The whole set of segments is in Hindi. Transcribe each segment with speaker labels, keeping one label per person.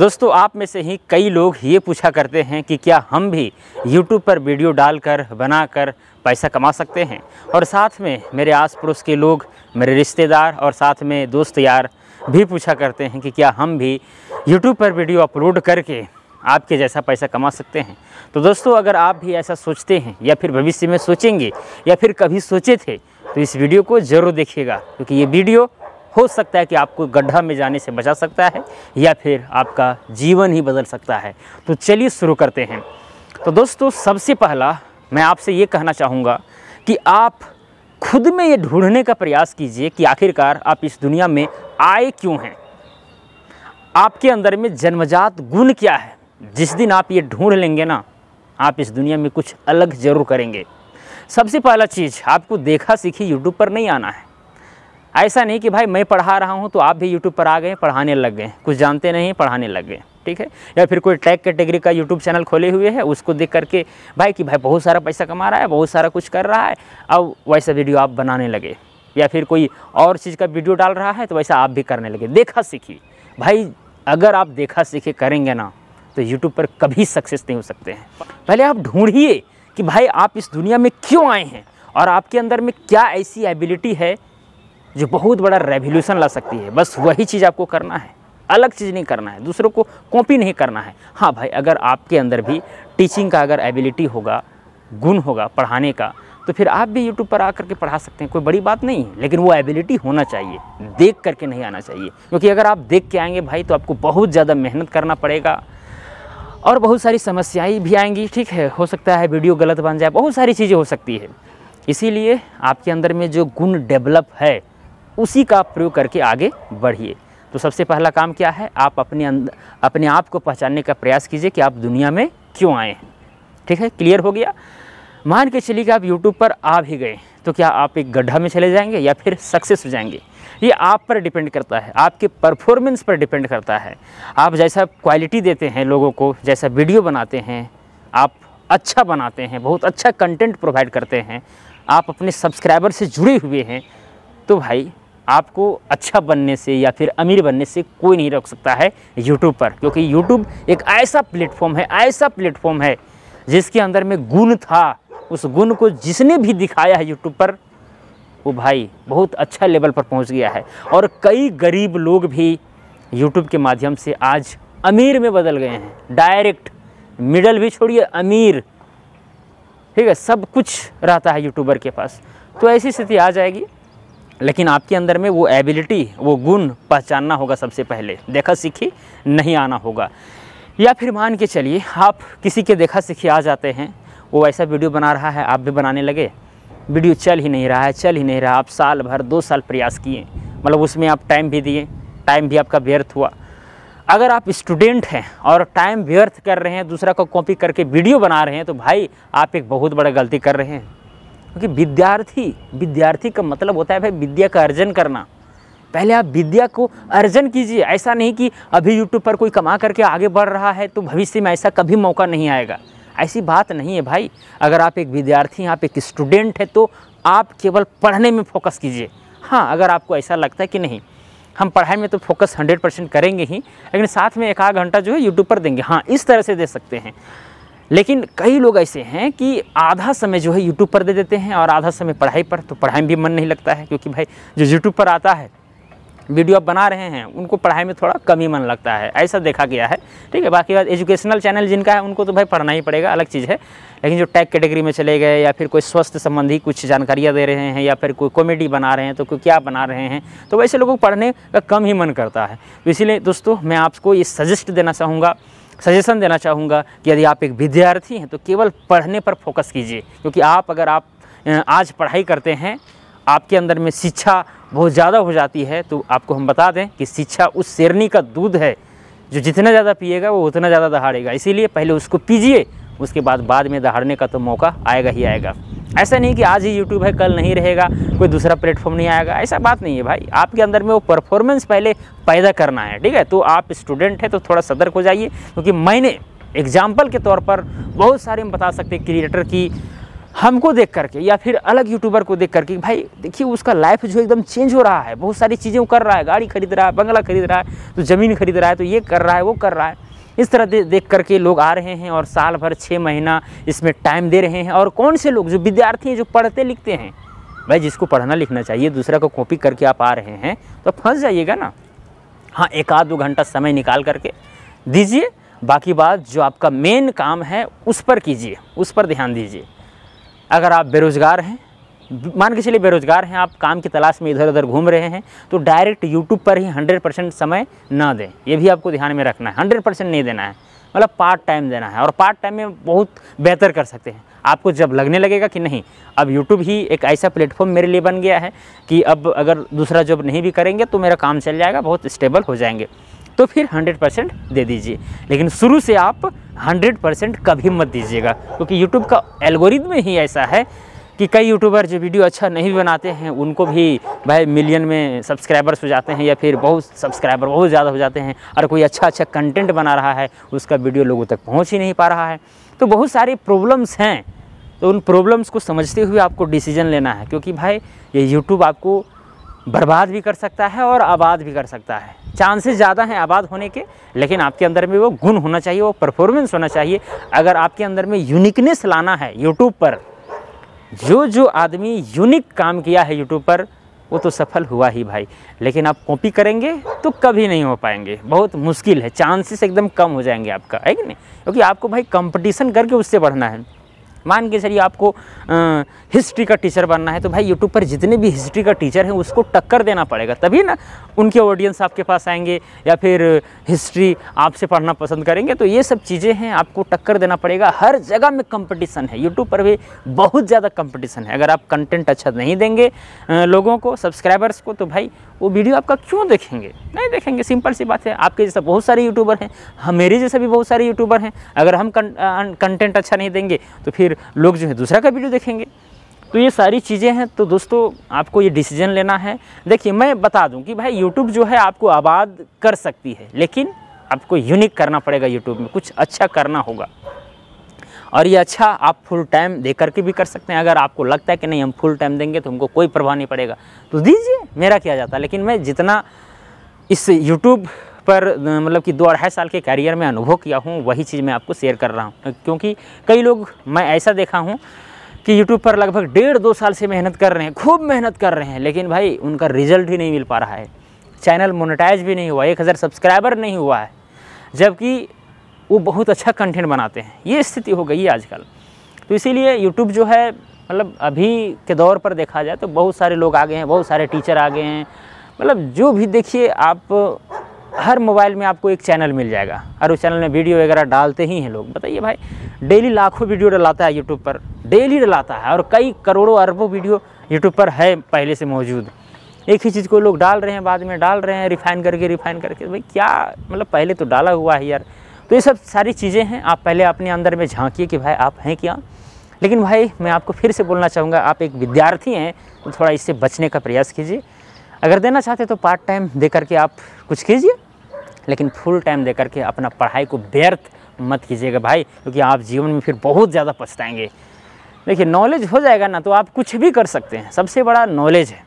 Speaker 1: दोस्तों आप में से ही कई लोग ये पूछा करते हैं कि क्या हम भी YouTube पर वीडियो डालकर बनाकर पैसा कमा सकते हैं और साथ में मेरे आस पड़ोस के लोग मेरे रिश्तेदार और साथ में दोस्त यार भी पूछा करते हैं कि क्या हम भी YouTube पर वीडियो अपलोड करके आपके जैसा पैसा कमा सकते हैं तो दोस्तों अगर आप भी ऐसा सोचते हैं या फिर भविष्य में सोचेंगे या फिर कभी सोचे थे तो इस वीडियो को ज़रूर देखिएगा क्योंकि ये वीडियो हो सकता है कि आपको गड्ढा में जाने से बचा सकता है या फिर आपका जीवन ही बदल सकता है तो चलिए शुरू करते हैं तो दोस्तों सबसे पहला मैं आपसे ये कहना चाहूँगा कि आप खुद में ये ढूंढने का प्रयास कीजिए कि आखिरकार आप इस दुनिया में आए क्यों हैं आपके अंदर में जन्मजात गुण क्या है जिस दिन आप ये ढूंढ लेंगे ना आप इस दुनिया में कुछ अलग जरूर करेंगे सबसे पहला चीज़ आपको देखा सीखी यूट्यूब पर नहीं आना है ऐसा नहीं कि भाई मैं पढ़ा रहा हूँ तो आप भी यूट्यूब पर आ गए पढ़ाने लग गए कुछ जानते नहीं पढ़ाने लग गए ठीक है या फिर कोई टैग कैटेगरी का यूट्यूब चैनल खोले हुए है उसको देख करके भाई कि भाई बहुत सारा पैसा कमा रहा है बहुत सारा कुछ कर रहा है अब वैसा वीडियो आप बनाने लगे या फिर कोई और चीज़ का वीडियो डाल रहा है तो वैसा आप भी करने लगे देखा सीखी भाई अगर आप देखा सीखे करेंगे ना तो यूट्यूब पर कभी सक्सेस नहीं हो सकते हैं पहले आप ढूंढिए कि भाई आप इस दुनिया में क्यों आए हैं और आपके अंदर में क्या ऐसी एबिलिटी है जो बहुत बड़ा रेवोल्यूशन ला सकती है बस वही चीज़ आपको करना है अलग चीज़ नहीं करना है दूसरों को कॉपी नहीं करना है हाँ भाई अगर आपके अंदर भी टीचिंग का अगर एबिलिटी होगा गुण होगा पढ़ाने का तो फिर आप भी यूट्यूब पर आकर के पढ़ा सकते हैं कोई बड़ी बात नहीं है लेकिन वो एबिलिटी होना चाहिए देख करके नहीं आना चाहिए क्योंकि अगर आप देख के आएंगे भाई तो आपको बहुत ज़्यादा मेहनत करना पड़ेगा और बहुत सारी समस्याएं भी आएंगी ठीक है हो सकता है वीडियो गलत बन जाए बहुत सारी चीज़ें हो सकती है इसीलिए आपके अंदर में जो गुण डेवलप है उसी का प्रयोग करके आगे बढ़िए तो सबसे पहला काम क्या है आप अपने अंदर अपने आप को पहचानने का प्रयास कीजिए कि आप दुनिया में क्यों आए हैं ठीक है क्लियर हो गया मान के चलिए कि आप यूट्यूब पर आ भी गए तो क्या आप एक गड्ढा में चले जाएंगे या फिर सक्सेस हो जाएंगे ये आप पर डिपेंड करता है आपके परफॉर्मेंस पर डिपेंड करता है आप जैसा क्वालिटी देते हैं लोगों को जैसा वीडियो बनाते हैं आप अच्छा बनाते हैं बहुत अच्छा कंटेंट प्रोवाइड करते हैं आप अपने सब्सक्राइबर से जुड़े हुए हैं तो भाई आपको अच्छा बनने से या फिर अमीर बनने से कोई नहीं रोक सकता है यूट्यूब पर क्योंकि यूट्यूब एक ऐसा प्लेटफॉर्म है ऐसा प्लेटफॉर्म है जिसके अंदर में गुण था उस गुण को जिसने भी दिखाया है यूट्यूब पर वो भाई बहुत अच्छा लेवल पर पहुंच गया है और कई गरीब लोग भी यूट्यूब के माध्यम से आज अमीर में बदल गए हैं डायरेक्ट मिडल भी छोड़िए अमीर ठीक है सब कुछ रहता है यूट्यूबर के पास तो ऐसी स्थिति आ जाएगी लेकिन आपके अंदर में वो एबिलिटी वो गुण पहचानना होगा सबसे पहले देखा सीखी नहीं आना होगा या फिर मान के चलिए आप किसी के देखा सीखी आ जाते हैं वो ऐसा वीडियो बना रहा है आप भी बनाने लगे वीडियो चल ही नहीं रहा है चल ही नहीं रहा आप साल भर दो साल प्रयास किए मतलब उसमें आप टाइम भी दिए टाइम भी आपका व्यर्थ हुआ अगर आप स्टूडेंट हैं और टाइम व्यर्थ कर रहे हैं दूसरा को कॉपी करके वीडियो बना रहे हैं तो भाई आप एक बहुत बड़ा गलती कर रहे हैं क्योंकि विद्यार्थी विद्यार्थी का मतलब होता है भाई विद्या का अर्जन करना पहले आप विद्या को अर्जन कीजिए ऐसा नहीं कि अभी यूट्यूब पर कोई कमा करके आगे बढ़ रहा है तो भविष्य में ऐसा कभी मौका नहीं आएगा ऐसी बात नहीं है भाई अगर आप एक विद्यार्थी हैं आप एक स्टूडेंट हैं तो आप केवल पढ़ने में फोकस कीजिए हाँ अगर आपको ऐसा लगता है कि नहीं हम पढ़ाई में तो फोकस 100 परसेंट करेंगे ही लेकिन साथ में एक आध घंटा जो है यूट्यूब पर देंगे हाँ इस तरह से दे सकते हैं लेकिन कई लोग ऐसे हैं कि आधा समय जो है यूट्यूब पर दे देते हैं और आधा समय पढ़ाई पर तो पढ़ाई में भी मन नहीं लगता है क्योंकि भाई जो यूट्यूब पर आता है वीडियो आप बना रहे हैं उनको पढ़ाई में थोड़ा कम ही मन लगता है ऐसा देखा गया है ठीक है बाकी बात एजुकेशनल चैनल जिनका है उनको तो भाई पढ़ना ही पड़ेगा अलग चीज़ है लेकिन जो टैग कैटेगरी में चले गए या फिर कोई स्वास्थ्य संबंधी कुछ जानकारियाँ दे रहे हैं या फिर कोई कॉमेडी बना रहे हैं तो कोई क्या बना रहे हैं तो वैसे लोगों को पढ़ने का कम ही मन करता है तो इसीलिए दोस्तों मैं आपको ये सजेस्ट देना चाहूँगा सजेशन देना चाहूँगा कि यदि आप एक विद्यार्थी हैं तो केवल पढ़ने पर फोकस कीजिए क्योंकि आप अगर आप आज पढ़ाई करते हैं आपके अंदर में शिक्षा बहुत ज़्यादा हो जाती है तो आपको हम बता दें कि शिक्षा उस शेरनी का दूध है जो जितना ज़्यादा पिएगा वो उतना ज़्यादा दहाड़ेगा इसीलिए पहले उसको पीजिए उसके बाद बाद में दहाड़ने का तो मौका आएगा ही आएगा ऐसा नहीं कि आज ही यूट्यूब है कल नहीं रहेगा कोई दूसरा प्लेटफॉर्म नहीं आएगा ऐसा बात नहीं है भाई आपके अंदर में वो परफॉर्मेंस पहले पैदा करना है ठीक है तो आप स्टूडेंट हैं तो थोड़ा सतर्क हो जाइए क्योंकि मैंने एग्जाम्पल के तौर पर बहुत सारे हम बता सकते क्रिएटर की हमको देख करके या फिर अलग यूट्यूबर को देख करके भाई देखिए उसका लाइफ जो एकदम चेंज हो रहा है बहुत सारी चीज़ें वो कर रहा है गाड़ी खरीद रहा है बंगला खरीद रहा है तो ज़मीन खरीद रहा है तो ये कर रहा है वो कर रहा है इस तरह दे, देख करके लोग आ रहे हैं और साल भर छः महीना इसमें टाइम दे रहे हैं और कौन से लोग जो विद्यार्थी हैं जो पढ़ते लिखते हैं भाई जिसको पढ़ना लिखना चाहिए दूसरा को कॉपी करके आप आ रहे हैं तो फंस जाइएगा ना हाँ एक आध दो घंटा समय निकाल करके दीजिए बाकी बात जो आपका मेन काम है उस पर कीजिए उस पर ध्यान दीजिए अगर आप बेरोज़गार हैं मान के चलिए बेरोज़गार हैं आप काम की तलाश में इधर उधर घूम रहे हैं तो डायरेक्ट यूट्यूब पर ही हंड्रेड परसेंट समय ना दें ये भी आपको ध्यान में रखना है हंड्रेड परसेंट नहीं देना है मतलब पार्ट टाइम देना है और पार्ट टाइम में बहुत बेहतर कर सकते हैं आपको जब लगने लगेगा कि नहीं अब यूट्यूब ही एक ऐसा प्लेटफॉर्म मेरे लिए बन गया है कि अब अगर दूसरा जॉब नहीं भी करेंगे तो मेरा काम चल जाएगा बहुत स्टेबल हो जाएंगे तो फिर 100 परसेंट दे दीजिए लेकिन शुरू से आप 100 परसेंट कभी मत दीजिएगा क्योंकि यूट्यूब का एल्गोरिथम ही ऐसा है कि कई यूट्यूबर जो वीडियो अच्छा नहीं बनाते हैं उनको भी भाई मिलियन में सब्सक्राइबर्स हो जाते हैं या फिर बहुत सब्सक्राइबर बहुत ज़्यादा हो जाते हैं और कोई अच्छा अच्छा कंटेंट बना रहा है उसका वीडियो लोगों तक पहुँच ही नहीं पा रहा है तो बहुत सारी प्रॉब्लम्स हैं तो उन प्रॉब्लम्स को समझते हुए आपको डिसीजन लेना है क्योंकि भाई ये यूट्यूब आपको बर्बाद भी कर सकता है और आबाद भी कर सकता है चांसेस ज़्यादा हैं आबाद होने के लेकिन आपके अंदर में वो गुण होना चाहिए वो परफॉर्मेंस होना चाहिए अगर आपके अंदर में यूनिकनेस लाना है यूट्यूब पर जो जो आदमी यूनिक काम किया है यूट्यूब पर वो तो सफल हुआ ही भाई लेकिन आप कॉपी करेंगे तो कभी नहीं हो पाएंगे बहुत मुश्किल है चांसेस एकदम कम हो जाएंगे आपका है कि नहीं क्योंकि आपको भाई कंपटीशन करके उससे बढ़ना है मान के चलिए आपको आ, हिस्ट्री का टीचर बनना है तो भाई यूट्यूब पर जितने भी हिस्ट्री का टीचर हैं उसको टक्कर देना पड़ेगा तभी ना उनके ऑडियंस आपके पास आएंगे या फिर हिस्ट्री आपसे पढ़ना पसंद करेंगे तो ये सब चीज़ें हैं आपको टक्कर देना पड़ेगा हर जगह में कंपटीशन है यूट्यूब पर भी बहुत ज़्यादा कंपटीशन है अगर आप कंटेंट अच्छा नहीं देंगे लोगों को सब्सक्राइबर्स को तो भाई वो वीडियो आपका क्यों देखेंगे नहीं देखेंगे सिंपल सी बात है आपके जैसा बहुत सारे यूट्यूबर हैं हाँ, मेरे जैसे भी बहुत सारे यूट्यूबर हैं अगर हम कंटेंट अच्छा नहीं देंगे तो फिर फिर लोग जो है दूसरा का वीडियो देखेंगे तो ये सारी चीज़ें हैं तो दोस्तों आपको ये डिसीजन लेना है देखिए मैं बता दूं कि भाई यूट्यूब जो है आपको आबाद कर सकती है लेकिन आपको यूनिक करना पड़ेगा यूट्यूब में कुछ अच्छा करना होगा और ये अच्छा आप फुल टाइम दे करके भी कर सकते हैं अगर आपको लगता है कि नहीं हम फुल टाइम देंगे तो हमको कोई प्रभाव नहीं पड़ेगा तो दीजिए मेरा क्या जाता लेकिन मैं जितना इस यूट्यूब पर मतलब कि दो अढ़ाई साल के कैरियर में अनुभव किया हूँ वही चीज़ मैं आपको शेयर कर रहा हूँ क्योंकि कई लोग मैं ऐसा देखा हूँ कि YouTube पर लगभग डेढ़ दो साल से मेहनत कर रहे हैं खूब मेहनत कर रहे हैं लेकिन भाई उनका रिजल्ट ही नहीं मिल पा रहा है चैनल मोनेटाइज भी नहीं हुआ एक हज़ार सब्सक्राइबर नहीं हुआ है जबकि वो बहुत अच्छा कंटेंट बनाते हैं ये स्थिति हो गई है आजकल तो इसीलिए यूट्यूब जो है मतलब अभी के दौर पर देखा जाए तो बहुत सारे लोग आ गए हैं बहुत सारे टीचर आ गए हैं मतलब जो भी देखिए आप हर मोबाइल में आपको एक चैनल मिल जाएगा और उस चैनल में वीडियो वगैरह डालते ही हैं लोग बताइए भाई डेली लाखों वीडियो डलाता है यूट्यूब पर डेली डलाता है और कई करोड़ों अरबों वीडियो यूट्यूब पर है पहले से मौजूद एक ही चीज़ को लोग डाल रहे हैं बाद में डाल रहे हैं रिफ़ाइन करके रिफ़ाइन करके भाई क्या मतलब पहले तो डाला हुआ है यार तो ये सब सारी चीज़ें हैं आप पहले अपने अंदर में झांकिए कि भाई आप हैं क्या लेकिन भाई मैं आपको फिर से बोलना चाहूँगा आप एक विद्यार्थी हैं तो थोड़ा इससे बचने का प्रयास कीजिए अगर देना चाहते तो पार्ट टाइम दे करके आप कुछ कीजिए लेकिन फुल टाइम दे करके अपना पढ़ाई को व्यर्थ मत कीजिएगा भाई क्योंकि आप जीवन में फिर बहुत ज़्यादा पछताएंगे देखिए नॉलेज हो जाएगा ना तो आप कुछ भी कर सकते हैं सबसे बड़ा नॉलेज है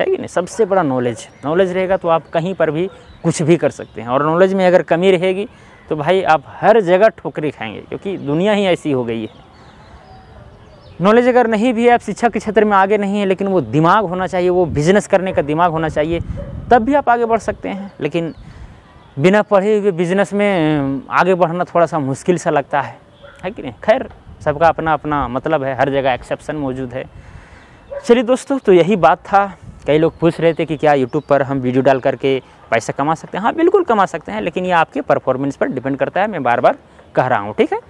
Speaker 1: है कि नहीं सबसे बड़ा नॉलेज नॉलेज रहेगा तो आप कहीं पर भी कुछ भी कर सकते हैं और नॉलेज में अगर कमी रहेगी तो भाई आप हर जगह ठोकरी खाएंगे क्योंकि दुनिया ही ऐसी हो गई है नॉलेज अगर नहीं भी है आप शिक्षा के क्षेत्र में आगे नहीं है लेकिन वो दिमाग होना चाहिए वो बिज़नेस करने का दिमाग होना चाहिए तब भी आप आगे बढ़ सकते हैं लेकिन बिना पढ़े हुए बिजनेस में आगे बढ़ना थोड़ा सा मुश्किल सा लगता है है कि नहीं खैर सबका अपना अपना मतलब है हर जगह एक्सेप्शन मौजूद है चलिए दोस्तों तो यही बात था कई लोग पूछ रहे थे कि क्या यूट्यूब पर हम वीडियो डाल करके पैसा कमा सकते हैं हाँ बिल्कुल कमा सकते हैं लेकिन ये आपके परफॉर्मेंस पर डिपेंड करता है मैं बार बार कह रहा हूँ ठीक है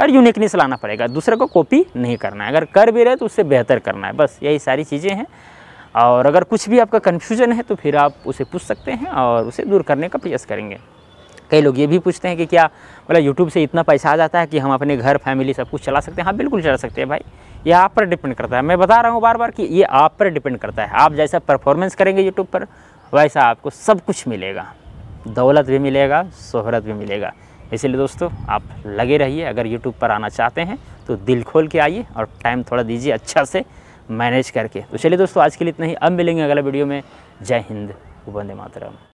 Speaker 1: और यूनिकनेस लाना पड़ेगा दूसरे को कॉपी नहीं करना है अगर कर भी रहे तो उससे बेहतर करना है बस यही सारी चीज़ें हैं और अगर कुछ भी आपका कन्फ्यूजन है तो फिर आप उसे पूछ सकते हैं और उसे दूर करने का प्रयास करेंगे कई लोग ये भी पूछते हैं कि क्या बोला यूट्यूब मतलब से इतना पैसा आ जाता है कि हम अपने घर फैमिली सब कुछ चला सकते हैं हाँ बिल्कुल चला सकते हैं भाई ये आप पर डिपेंड करता है मैं बता रहा हूँ बार बार कि ये आप पर डिपेंड करता है आप जैसा परफॉर्मेंस करेंगे यूट्यूब पर वैसा आपको सब कुछ मिलेगा दौलत भी मिलेगा शोहरत भी मिलेगा इसलिए दोस्तों आप लगे रहिए अगर यूट्यूब पर आना चाहते हैं तो दिल खोल के आइए और टाइम थोड़ा दीजिए अच्छा से मैनेज करके तो चलिए दोस्तों आज के लिए इतना ही अब मिलेंगे अगला वीडियो में जय हिंद वंदे मातरम